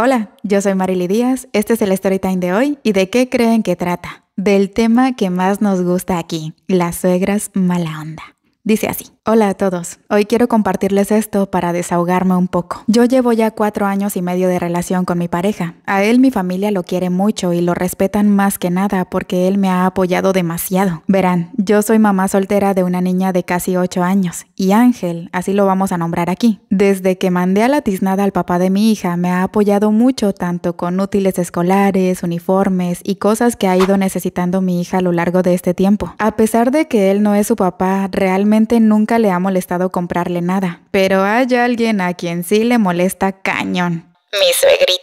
Hola, yo soy Marily Díaz, este es el Storytime de hoy y de qué creen que trata. Del tema que más nos gusta aquí, las suegras mala onda. Dice así. Hola a todos, hoy quiero compartirles esto para desahogarme un poco. Yo llevo ya cuatro años y medio de relación con mi pareja. A él mi familia lo quiere mucho y lo respetan más que nada porque él me ha apoyado demasiado. Verán, yo soy mamá soltera de una niña de casi ocho años y Ángel, así lo vamos a nombrar aquí. Desde que mandé a la tiznada al papá de mi hija, me ha apoyado mucho tanto con útiles escolares, uniformes y cosas que ha ido necesitando mi hija a lo largo de este tiempo. A pesar de que él no es su papá, realmente nunca le ha molestado comprarle nada, pero hay alguien a quien sí le molesta cañón. Mi suegrita.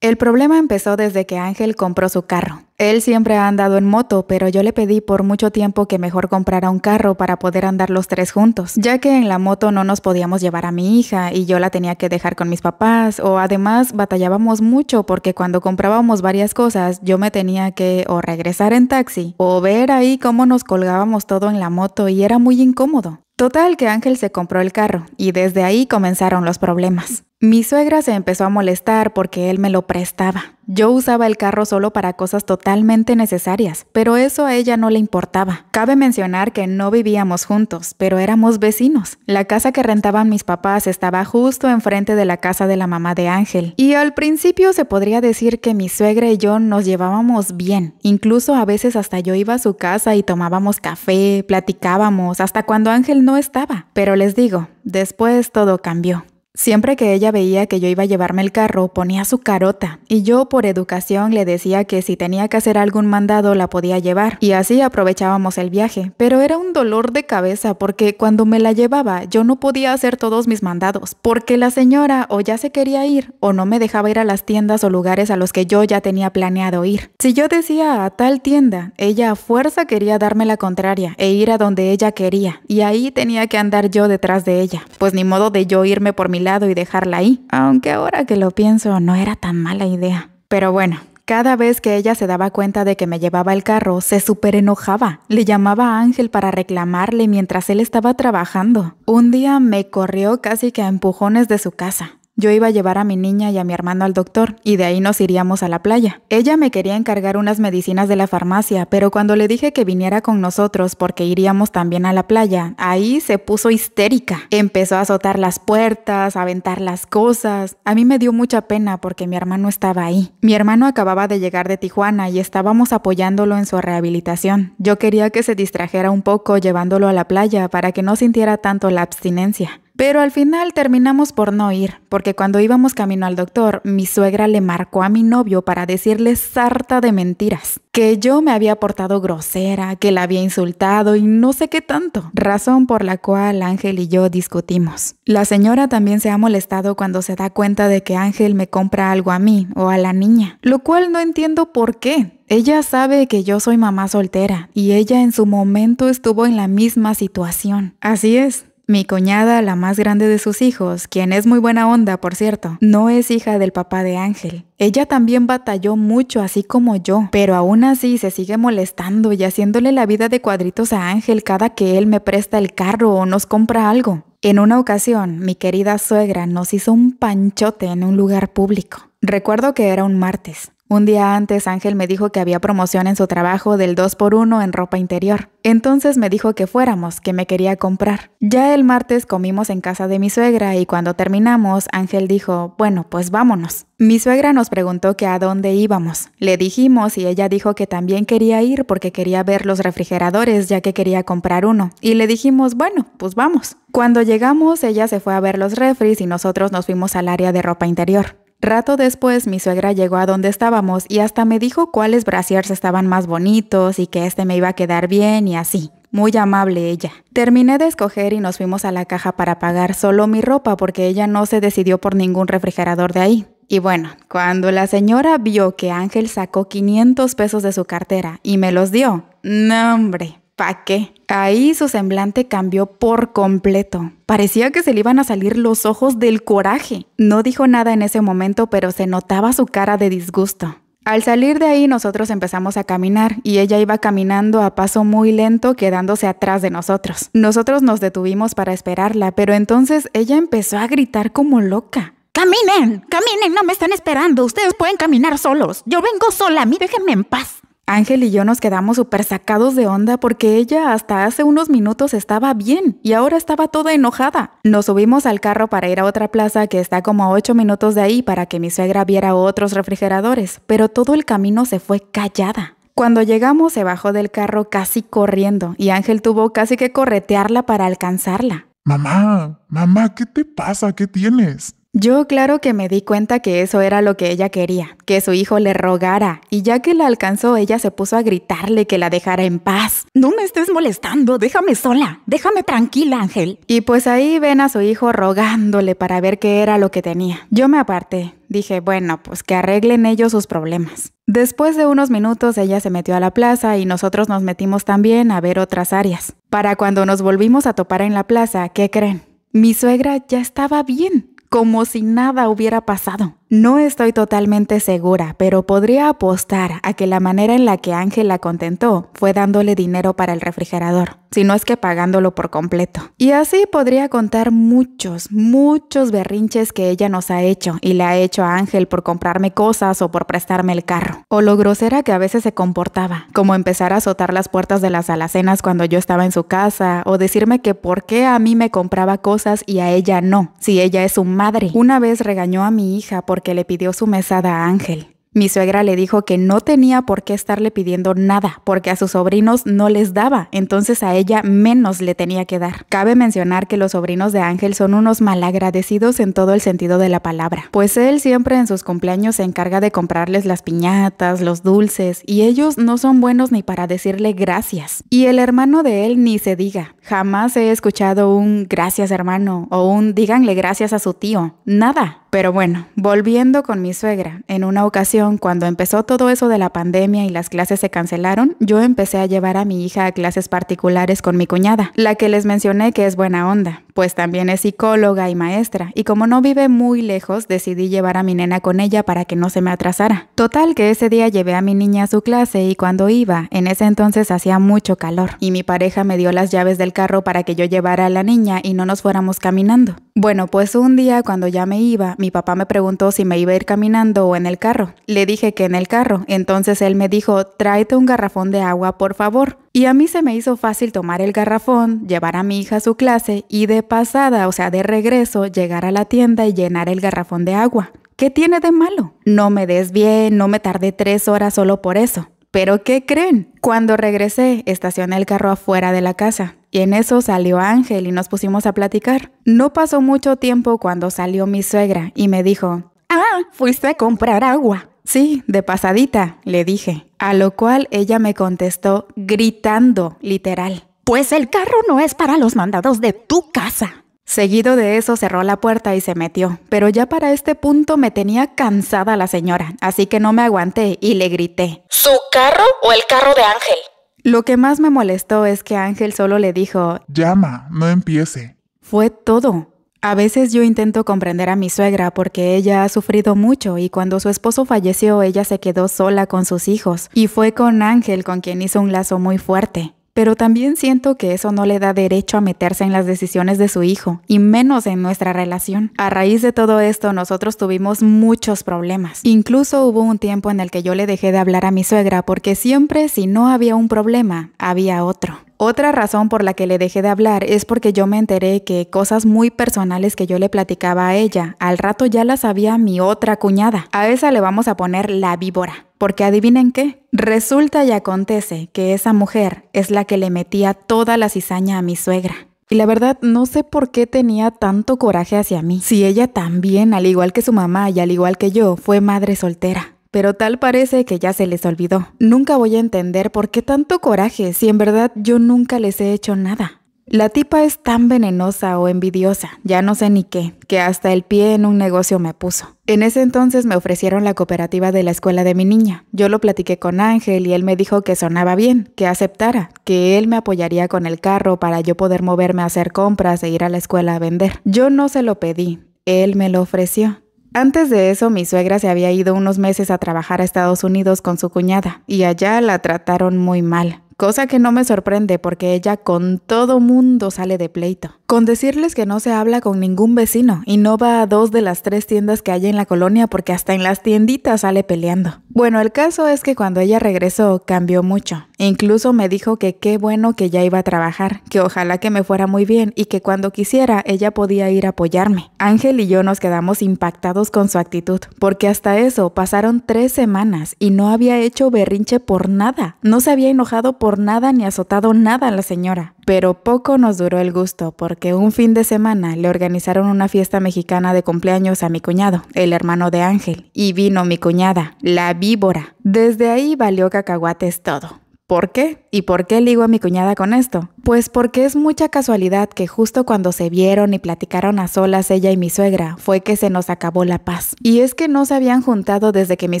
El problema empezó desde que Ángel compró su carro. Él siempre ha andado en moto, pero yo le pedí por mucho tiempo que mejor comprara un carro para poder andar los tres juntos, ya que en la moto no nos podíamos llevar a mi hija y yo la tenía que dejar con mis papás, o además batallábamos mucho porque cuando comprábamos varias cosas yo me tenía que o regresar en taxi o ver ahí cómo nos colgábamos todo en la moto y era muy incómodo. Total que Ángel se compró el carro y desde ahí comenzaron los problemas. Mi suegra se empezó a molestar porque él me lo prestaba. Yo usaba el carro solo para cosas totalmente necesarias, pero eso a ella no le importaba. Cabe mencionar que no vivíamos juntos, pero éramos vecinos. La casa que rentaban mis papás estaba justo enfrente de la casa de la mamá de Ángel, y al principio se podría decir que mi suegra y yo nos llevábamos bien. Incluso a veces hasta yo iba a su casa y tomábamos café, platicábamos, hasta cuando Ángel no estaba. Pero les digo, después todo cambió. Siempre que ella veía que yo iba a llevarme el carro, ponía su carota y yo por educación le decía que si tenía que hacer algún mandado la podía llevar y así aprovechábamos el viaje. Pero era un dolor de cabeza porque cuando me la llevaba yo no podía hacer todos mis mandados porque la señora o ya se quería ir o no me dejaba ir a las tiendas o lugares a los que yo ya tenía planeado ir. Si yo decía a tal tienda, ella a fuerza quería darme la contraria e ir a donde ella quería y ahí tenía que andar yo detrás de ella. Pues ni modo de yo irme por mi y dejarla ahí, aunque ahora que lo pienso no era tan mala idea. Pero bueno, cada vez que ella se daba cuenta de que me llevaba el carro, se súper enojaba. Le llamaba a Ángel para reclamarle mientras él estaba trabajando. Un día me corrió casi que a empujones de su casa. Yo iba a llevar a mi niña y a mi hermano al doctor y de ahí nos iríamos a la playa. Ella me quería encargar unas medicinas de la farmacia, pero cuando le dije que viniera con nosotros porque iríamos también a la playa, ahí se puso histérica. Empezó a azotar las puertas, a aventar las cosas. A mí me dio mucha pena porque mi hermano estaba ahí. Mi hermano acababa de llegar de Tijuana y estábamos apoyándolo en su rehabilitación. Yo quería que se distrajera un poco llevándolo a la playa para que no sintiera tanto la abstinencia. Pero al final terminamos por no ir, porque cuando íbamos camino al doctor, mi suegra le marcó a mi novio para decirle sarta de mentiras, que yo me había portado grosera, que la había insultado y no sé qué tanto, razón por la cual Ángel y yo discutimos. La señora también se ha molestado cuando se da cuenta de que Ángel me compra algo a mí o a la niña, lo cual no entiendo por qué, ella sabe que yo soy mamá soltera y ella en su momento estuvo en la misma situación. Así es, mi cuñada, la más grande de sus hijos, quien es muy buena onda, por cierto, no es hija del papá de Ángel. Ella también batalló mucho, así como yo, pero aún así se sigue molestando y haciéndole la vida de cuadritos a Ángel cada que él me presta el carro o nos compra algo. En una ocasión, mi querida suegra nos hizo un panchote en un lugar público. Recuerdo que era un martes. Un día antes Ángel me dijo que había promoción en su trabajo del 2x1 en ropa interior. Entonces me dijo que fuéramos, que me quería comprar. Ya el martes comimos en casa de mi suegra y cuando terminamos Ángel dijo, bueno, pues vámonos. Mi suegra nos preguntó que a dónde íbamos. Le dijimos y ella dijo que también quería ir porque quería ver los refrigeradores ya que quería comprar uno. Y le dijimos, bueno, pues vamos. Cuando llegamos ella se fue a ver los refris y nosotros nos fuimos al área de ropa interior. Rato después mi suegra llegó a donde estábamos y hasta me dijo cuáles brasiers estaban más bonitos y que este me iba a quedar bien y así. Muy amable ella. Terminé de escoger y nos fuimos a la caja para pagar solo mi ropa porque ella no se decidió por ningún refrigerador de ahí. Y bueno, cuando la señora vio que Ángel sacó 500 pesos de su cartera y me los dio, no hombre, ¿Para qué? Ahí su semblante cambió por completo. Parecía que se le iban a salir los ojos del coraje. No dijo nada en ese momento, pero se notaba su cara de disgusto. Al salir de ahí nosotros empezamos a caminar y ella iba caminando a paso muy lento quedándose atrás de nosotros. Nosotros nos detuvimos para esperarla, pero entonces ella empezó a gritar como loca. Caminen, caminen, no me están esperando, ustedes pueden caminar solos. Yo vengo sola, a mí déjenme en paz. Ángel y yo nos quedamos súper sacados de onda porque ella hasta hace unos minutos estaba bien y ahora estaba toda enojada. Nos subimos al carro para ir a otra plaza que está como a 8 minutos de ahí para que mi suegra viera otros refrigeradores, pero todo el camino se fue callada. Cuando llegamos se bajó del carro casi corriendo y Ángel tuvo casi que corretearla para alcanzarla. Mamá, mamá, ¿qué te pasa? ¿Qué tienes? Yo claro que me di cuenta que eso era lo que ella quería, que su hijo le rogara, y ya que la alcanzó ella se puso a gritarle que la dejara en paz. No me estés molestando, déjame sola, déjame tranquila, Ángel. Y pues ahí ven a su hijo rogándole para ver qué era lo que tenía. Yo me aparté, dije, bueno, pues que arreglen ellos sus problemas. Después de unos minutos ella se metió a la plaza y nosotros nos metimos también a ver otras áreas. Para cuando nos volvimos a topar en la plaza, ¿qué creen? Mi suegra ya estaba bien como si nada hubiera pasado. No estoy totalmente segura, pero podría apostar a que la manera en la que la contentó fue dándole dinero para el refrigerador si no es que pagándolo por completo. Y así podría contar muchos, muchos berrinches que ella nos ha hecho y le ha hecho a Ángel por comprarme cosas o por prestarme el carro. O lo grosera que a veces se comportaba, como empezar a azotar las puertas de las alacenas cuando yo estaba en su casa o decirme que por qué a mí me compraba cosas y a ella no, si ella es su madre. Una vez regañó a mi hija porque le pidió su mesada a Ángel. Mi suegra le dijo que no tenía por qué estarle pidiendo nada, porque a sus sobrinos no les daba, entonces a ella menos le tenía que dar. Cabe mencionar que los sobrinos de Ángel son unos malagradecidos en todo el sentido de la palabra, pues él siempre en sus cumpleaños se encarga de comprarles las piñatas, los dulces, y ellos no son buenos ni para decirle gracias. Y el hermano de él ni se diga, jamás he escuchado un gracias hermano o un díganle gracias a su tío, nada. Pero bueno, volviendo con mi suegra, en una ocasión cuando empezó todo eso de la pandemia y las clases se cancelaron, yo empecé a llevar a mi hija a clases particulares con mi cuñada, la que les mencioné que es buena onda, pues también es psicóloga y maestra, y como no vive muy lejos, decidí llevar a mi nena con ella para que no se me atrasara. Total que ese día llevé a mi niña a su clase y cuando iba, en ese entonces hacía mucho calor, y mi pareja me dio las llaves del carro para que yo llevara a la niña y no nos fuéramos caminando. Bueno, pues un día cuando ya me iba, mi papá me preguntó si me iba a ir caminando o en el carro. Le dije que en el carro, entonces él me dijo, tráete un garrafón de agua, por favor. Y a mí se me hizo fácil tomar el garrafón, llevar a mi hija a su clase y de pasada, o sea, de regreso, llegar a la tienda y llenar el garrafón de agua. ¿Qué tiene de malo? No me desvié, no me tardé tres horas solo por eso. Pero ¿qué creen? Cuando regresé, estacioné el carro afuera de la casa. Y en eso salió Ángel y nos pusimos a platicar. No pasó mucho tiempo cuando salió mi suegra y me dijo, Ah, fuiste a comprar agua. Sí, de pasadita, le dije. A lo cual ella me contestó gritando, literal. Pues el carro no es para los mandados de tu casa. Seguido de eso cerró la puerta y se metió, pero ya para este punto me tenía cansada la señora, así que no me aguanté y le grité. ¿Su carro o el carro de Ángel? Lo que más me molestó es que Ángel solo le dijo, Llama, no empiece. Fue todo. A veces yo intento comprender a mi suegra porque ella ha sufrido mucho y cuando su esposo falleció ella se quedó sola con sus hijos y fue con Ángel con quien hizo un lazo muy fuerte. Pero también siento que eso no le da derecho a meterse en las decisiones de su hijo, y menos en nuestra relación. A raíz de todo esto, nosotros tuvimos muchos problemas. Incluso hubo un tiempo en el que yo le dejé de hablar a mi suegra porque siempre si no había un problema, había otro. Otra razón por la que le dejé de hablar es porque yo me enteré que cosas muy personales que yo le platicaba a ella, al rato ya las sabía mi otra cuñada. A esa le vamos a poner la víbora. Porque adivinen qué, resulta y acontece que esa mujer es la que le metía toda la cizaña a mi suegra. Y la verdad, no sé por qué tenía tanto coraje hacia mí, si ella también, al igual que su mamá y al igual que yo, fue madre soltera pero tal parece que ya se les olvidó. Nunca voy a entender por qué tanto coraje si en verdad yo nunca les he hecho nada. La tipa es tan venenosa o envidiosa, ya no sé ni qué, que hasta el pie en un negocio me puso. En ese entonces me ofrecieron la cooperativa de la escuela de mi niña. Yo lo platiqué con Ángel y él me dijo que sonaba bien, que aceptara, que él me apoyaría con el carro para yo poder moverme a hacer compras e ir a la escuela a vender. Yo no se lo pedí, él me lo ofreció. Antes de eso, mi suegra se había ido unos meses a trabajar a Estados Unidos con su cuñada y allá la trataron muy mal cosa que no me sorprende porque ella con todo mundo sale de pleito. Con decirles que no se habla con ningún vecino y no va a dos de las tres tiendas que hay en la colonia porque hasta en las tienditas sale peleando. Bueno, el caso es que cuando ella regresó cambió mucho. Incluso me dijo que qué bueno que ya iba a trabajar, que ojalá que me fuera muy bien y que cuando quisiera ella podía ir a apoyarme. Ángel y yo nos quedamos impactados con su actitud, porque hasta eso pasaron tres semanas y no había hecho berrinche por nada, no se había enojado por nada ni azotado nada a la señora. Pero poco nos duró el gusto, porque un fin de semana le organizaron una fiesta mexicana de cumpleaños a mi cuñado, el hermano de Ángel, y vino mi cuñada, la víbora. Desde ahí valió cacahuates todo. ¿Por qué? ¿Y por qué ligo a mi cuñada con esto? Pues porque es mucha casualidad que justo cuando se vieron y platicaron a solas ella y mi suegra fue que se nos acabó la paz. Y es que no se habían juntado desde que mi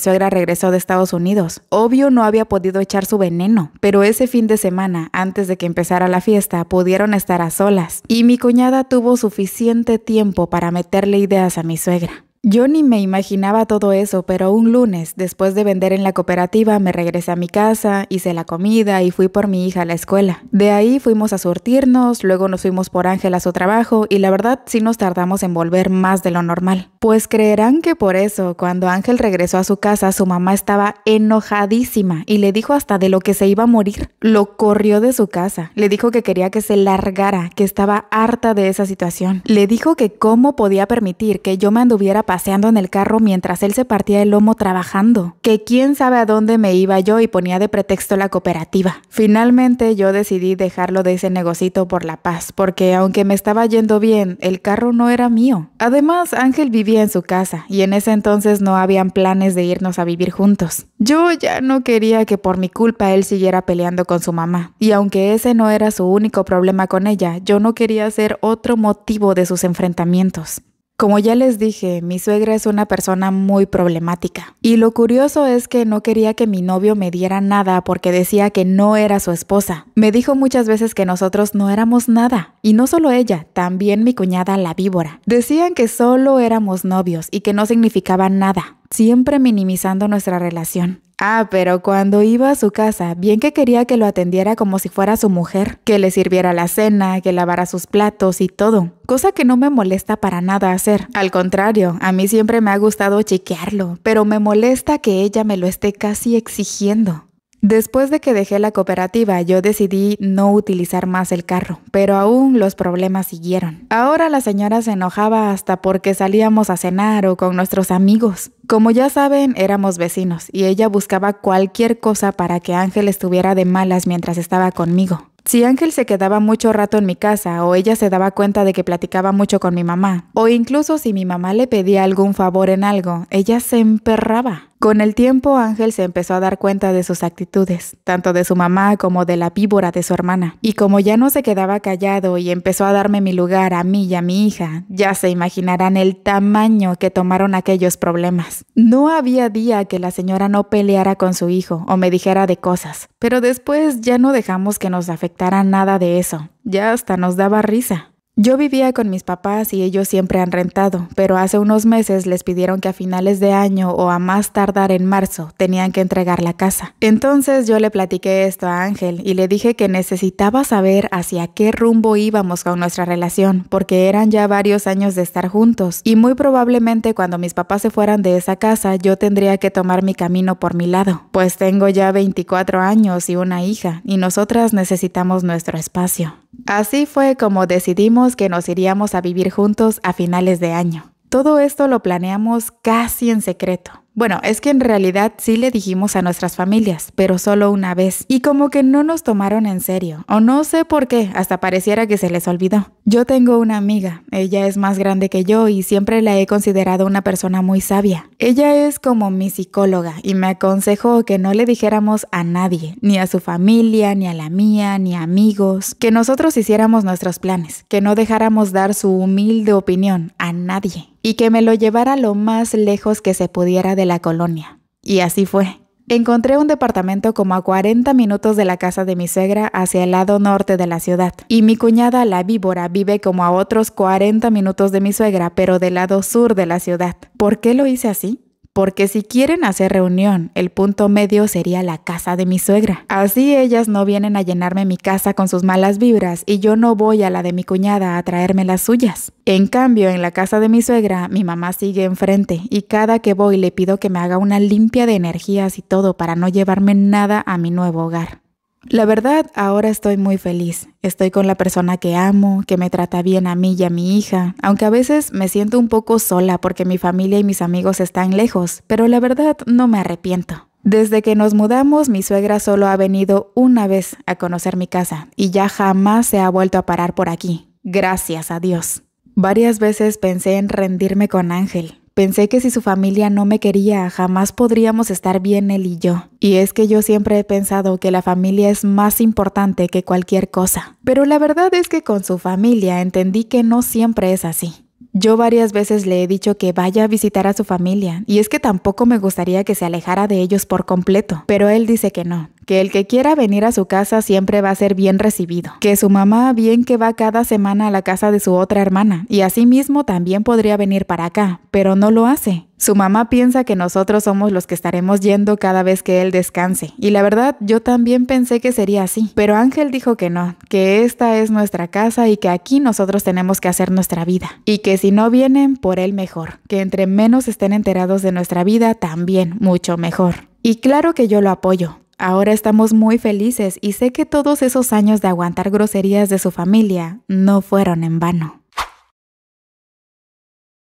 suegra regresó de Estados Unidos. Obvio no había podido echar su veneno, pero ese fin de semana, antes de que empezara la fiesta, pudieron estar a solas. Y mi cuñada tuvo suficiente tiempo para meterle ideas a mi suegra. Yo ni me imaginaba todo eso, pero un lunes, después de vender en la cooperativa, me regresé a mi casa, hice la comida y fui por mi hija a la escuela. De ahí fuimos a surtirnos, luego nos fuimos por Ángel a su trabajo y la verdad sí nos tardamos en volver más de lo normal. Pues creerán que por eso, cuando Ángel regresó a su casa, su mamá estaba enojadísima y le dijo hasta de lo que se iba a morir. Lo corrió de su casa, le dijo que quería que se largara, que estaba harta de esa situación. Le dijo que cómo podía permitir que yo me anduviera paseando en el carro mientras él se partía el lomo trabajando, que quién sabe a dónde me iba yo y ponía de pretexto la cooperativa. Finalmente yo decidí dejarlo de ese negocito por la paz, porque aunque me estaba yendo bien, el carro no era mío. Además, Ángel vivía en su casa y en ese entonces no habían planes de irnos a vivir juntos. Yo ya no quería que por mi culpa él siguiera peleando con su mamá, y aunque ese no era su único problema con ella, yo no quería ser otro motivo de sus enfrentamientos. Como ya les dije, mi suegra es una persona muy problemática. Y lo curioso es que no quería que mi novio me diera nada porque decía que no era su esposa. Me dijo muchas veces que nosotros no éramos nada. Y no solo ella, también mi cuñada la víbora. Decían que solo éramos novios y que no significaba nada siempre minimizando nuestra relación. Ah, pero cuando iba a su casa, bien que quería que lo atendiera como si fuera su mujer, que le sirviera la cena, que lavara sus platos y todo, cosa que no me molesta para nada hacer. Al contrario, a mí siempre me ha gustado chequearlo, pero me molesta que ella me lo esté casi exigiendo. Después de que dejé la cooperativa, yo decidí no utilizar más el carro, pero aún los problemas siguieron. Ahora la señora se enojaba hasta porque salíamos a cenar o con nuestros amigos. Como ya saben, éramos vecinos y ella buscaba cualquier cosa para que Ángel estuviera de malas mientras estaba conmigo. Si Ángel se quedaba mucho rato en mi casa o ella se daba cuenta de que platicaba mucho con mi mamá, o incluso si mi mamá le pedía algún favor en algo, ella se emperraba. Con el tiempo Ángel se empezó a dar cuenta de sus actitudes, tanto de su mamá como de la víbora de su hermana. Y como ya no se quedaba callado y empezó a darme mi lugar a mí y a mi hija, ya se imaginarán el tamaño que tomaron aquellos problemas. No había día que la señora no peleara con su hijo o me dijera de cosas, pero después ya no dejamos que nos afectara nada de eso. Ya hasta nos daba risa. Yo vivía con mis papás y ellos siempre han rentado, pero hace unos meses les pidieron que a finales de año o a más tardar en marzo tenían que entregar la casa. Entonces yo le platiqué esto a Ángel y le dije que necesitaba saber hacia qué rumbo íbamos con nuestra relación, porque eran ya varios años de estar juntos y muy probablemente cuando mis papás se fueran de esa casa yo tendría que tomar mi camino por mi lado, pues tengo ya 24 años y una hija y nosotras necesitamos nuestro espacio. Así fue como decidimos que nos iríamos a vivir juntos a finales de año. Todo esto lo planeamos casi en secreto. Bueno, es que en realidad sí le dijimos a nuestras familias, pero solo una vez. Y como que no nos tomaron en serio, o no sé por qué, hasta pareciera que se les olvidó. Yo tengo una amiga, ella es más grande que yo y siempre la he considerado una persona muy sabia. Ella es como mi psicóloga y me aconsejó que no le dijéramos a nadie, ni a su familia, ni a la mía, ni a amigos, que nosotros hiciéramos nuestros planes, que no dejáramos dar su humilde opinión a nadie y que me lo llevara lo más lejos que se pudiera de la colonia. Y así fue. Encontré un departamento como a 40 minutos de la casa de mi suegra hacia el lado norte de la ciudad. Y mi cuñada, la víbora, vive como a otros 40 minutos de mi suegra, pero del lado sur de la ciudad. ¿Por qué lo hice así? porque si quieren hacer reunión, el punto medio sería la casa de mi suegra. Así ellas no vienen a llenarme mi casa con sus malas vibras y yo no voy a la de mi cuñada a traerme las suyas. En cambio, en la casa de mi suegra, mi mamá sigue enfrente y cada que voy le pido que me haga una limpia de energías y todo para no llevarme nada a mi nuevo hogar. La verdad, ahora estoy muy feliz. Estoy con la persona que amo, que me trata bien a mí y a mi hija, aunque a veces me siento un poco sola porque mi familia y mis amigos están lejos, pero la verdad no me arrepiento. Desde que nos mudamos, mi suegra solo ha venido una vez a conocer mi casa y ya jamás se ha vuelto a parar por aquí. Gracias a Dios. Varias veces pensé en rendirme con Ángel, Pensé que si su familia no me quería, jamás podríamos estar bien él y yo. Y es que yo siempre he pensado que la familia es más importante que cualquier cosa. Pero la verdad es que con su familia entendí que no siempre es así. Yo varias veces le he dicho que vaya a visitar a su familia, y es que tampoco me gustaría que se alejara de ellos por completo, pero él dice que no, que el que quiera venir a su casa siempre va a ser bien recibido, que su mamá bien que va cada semana a la casa de su otra hermana, y así mismo también podría venir para acá, pero no lo hace. Su mamá piensa que nosotros somos los que estaremos yendo cada vez que él descanse, y la verdad yo también pensé que sería así, pero Ángel dijo que no, que esta es nuestra casa y que aquí nosotros tenemos que hacer nuestra vida, y que si no vienen, por él mejor, que entre menos estén enterados de nuestra vida, también mucho mejor. Y claro que yo lo apoyo, Ahora estamos muy felices y sé que todos esos años de aguantar groserías de su familia no fueron en vano.